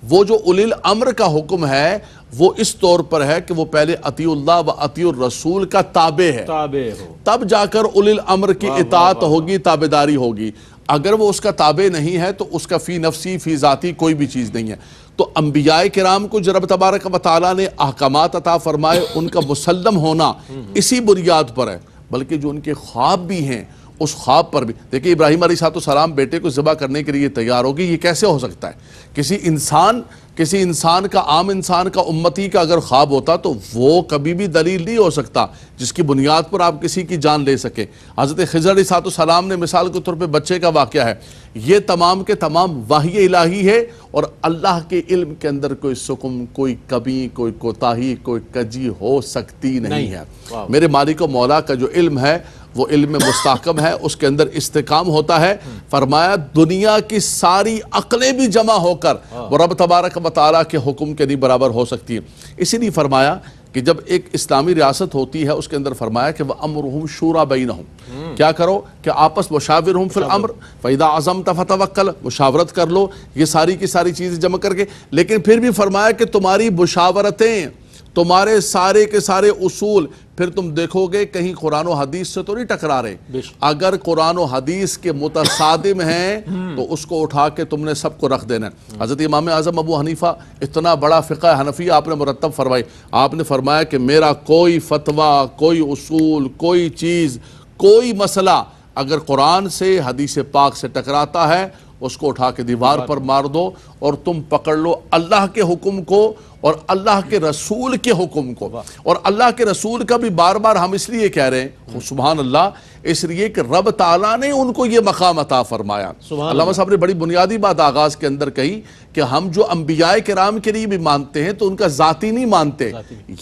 वो जो उलिल अम्र का हुक्म है वो इस तौर पर है कि वो पहले अतीउल्लाह व अतीउर रसूल का ताबे है ताबे हो तब जाकर उलिल अम्र की इतात होगी ताबेदारी होगी अगर वो उसका ताबे नहीं है तो उसका फ़ी नफसी फ़ी ज़ाती कोई भी चीज़ नहीं है तो अम्बिया कराम को जरब तबारक व ने अहकाम अता फरमाए उनका मुसलम होना हम्म, हम्म। इसी बुनियाद पर है बल्कि जो उनके ख्वाब भी हैं उस ख्वाब पर भी देखिए इब्राहिम अली साहब तो सलाम बेटे को ज़बा करने के लिए तैयार होगी ये कैसे हो सकता है किसी इंसान किसी इंसान का आम इंसान का उम्मती का अगर ख्वाब होता तो वो कभी भी दलील नहीं हो सकता जिसकी बुनियाद पर आप किसी की जान ले सकें हज़रत खजर सात सलाम ने मिसाल के तौर पर बच्चे का वाक़ है ये तमाम के तमाम वाहि इलाही है और अल्लाह के इल्म के अंदर कोई सुकुम कोई कमी कोई कोताही कोई कजी हो सकती नहीं, नहीं है मेरे मालिक मौला का जो इल्म है वो इल्म मुस्तकम है उसके अंदर इस्तेकाम होता है फरमाया दुनिया की सारी अकलें भी जमा होकर हाँ। वो रब तबारक मतला के हुक्म के नहीं बराबर हो सकती है इसीलिए फरमाया कि जब एक इस्लामी रियासत होती है उसके अंदर फरमाया कि वह अमर हम शूरा बैन हूँ हम्म। क्या करो कि आपस मुशाविर हूँ फिर अमर फ़ैदा आज़म तफ़तवक्ल मुशावरत कर लो ये सारी की सारी चीज़ें जमा करके लेकिन फिर भी फरमाया कि तुम्हारी मुशावरतें तुम्हारे सारे के सारे उसूल फिर तुम देखोगे कहीं कुरान हदीस से तो नहीं टकरा रहे अगर कुरान हदीस के मुतसादिम हैं हम्म। तो उसको उठा के तुमने सबको रख देना हजरत इमाम आजम अबू हनीफा इतना बड़ा फ़िका हनफी आपने मुरतब फरमाई आपने फरमाया कि मेरा कोई फतवा कोई उसूल कोई चीज़ कोई मसला अगर कुरान से हदीस पाक से टकराता है उसको उठा के दीवार पर मार दो और तुम पकड़ लो अल्लाह के हुक्म को और अल्लाह के रसूल के हुक्म को और अल्लाह के रसूल का भी बार बार हम इसलिए कह रहे हैं सुबहान अल्लाह इसलिए कि रब ताला ने उनको ये मकाम अता फरमाया साहब ने बड़ी बुनियादी बात आगाज़ के अंदर कही कि हम जो अम्बिया कराम के लिए भी मानते हैं तो उनका जाति नहीं मानते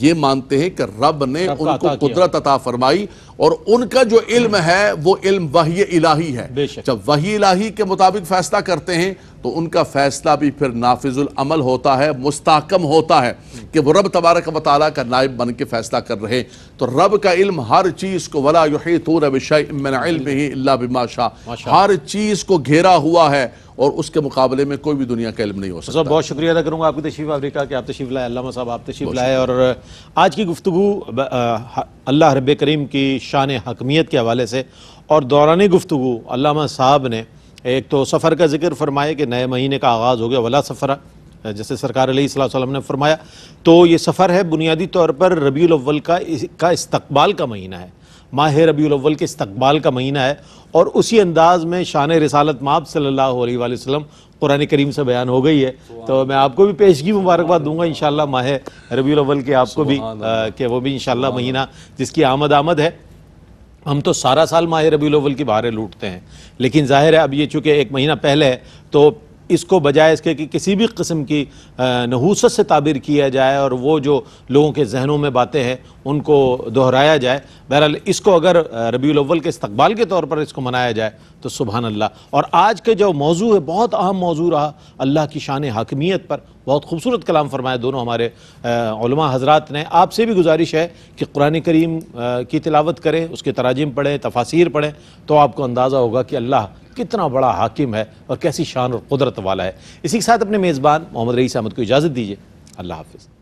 ये मानते हैं कि रब ने उनको कुदरत अता फरमाई और उनका जो इल्म है वो इल्म वही इलाही है जब वही इलाही के मुताबिक फैसला करते हैं तो उनका फ़ैसला भी फिर नाफिजुलमल होता है मुस्तकम होता है कि वो रब तबारक वाली का नायब बन के फ़ैसला कर रहे तो रब का इल्म हर चीज़ को वला बिमाशाह हर चीज़ को घेरा हुआ है और उसके मुकाबले में कोई भी दुनिया का इल्म नहीं हो तो सकता बहुत शुक्रिया अदा करूँगा आपकी तशीफ़ अफ्रीका के आप तशीफ़ लाए अल्लामा साहब आप तशीफ़ लाए और आज की गुफ्तु अल्लाह रब करीम की शान हकमियत के हवाले से और दौरान गुफ्तु अल्लामा साहब ने एक तो सफ़र का जिक्र फरमाया कि नए महीने का आगाज़ हो गया वला सफ़र जैसे सरकार वसल्लम ने फरमाया तो ये सफ़र है बुनियादी तौर पर रबी अव्वल का का इस्तबाल का महीना है माह रबी अव्वल के इस्तबाल का महीना है और उसी अंदाज में शान रसालत माब सल्ला वसलम कुरान करीम से बयान हो गई है तो मैं आपको भी पेश की मुबारकबाद दूंगा इन माह रबी अव्वल के आपको भी आ, के वो भी इन महीना जिसकी आमद आमद है हम तो सारा साल माह रबी अव्वल की बाहरें लूटते हैं लेकिन जाहिर है अब ये चूँकि एक महीना पहले है तो इसको बजाय इसके कि किसी भी कस्म की नहूसत से ताबीर किया जाए और वो जो लोगों के जहनों में बातें हैं उनको दोहराया जाए बहरहाल इसको अगर रबी अव्वल के इस्तबाल के तौर पर इसको मनाया जाए तो सुबहानल्ला अल्लाह और आज के जो मौजू है बहुत अहम मौजू रहा अल्लाह की शान हाकमियत पर बहुत खूबसूरत कलाम फरमाया दोनों हमारे हजरात ने आपसे भी गुजारिश है कि कुरान करीम की तिलावत करें उसके तराजिम पढ़ें तफासिर पढ़ें तो आपको अंदाज़ा होगा कि अल्लाह कितना बड़ा हाकिम है और कैसी शान और कुदरत वाला है इसी के साथ अपने मेज़बान मोहम्मद रईस अहमद को इजाज़त दीजिए अल्लाह हाफिज़